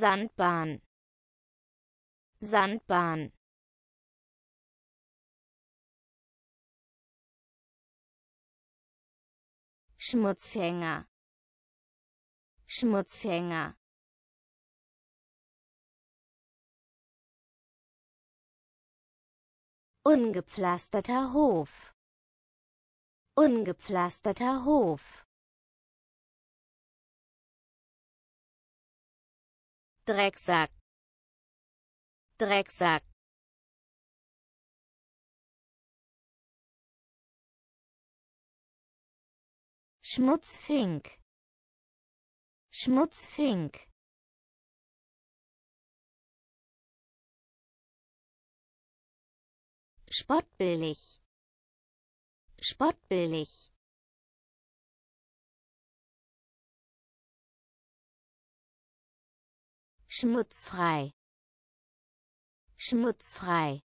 Sandbahn Sandbahn Schmutzfänger Schmutzfänger Ungepflasterter Hof Ungepflasterter Hof Drecksack Drecksack Schmutzfink Schmutzfink Spottbillig Spottbillig schmutzfrei schmutzfrei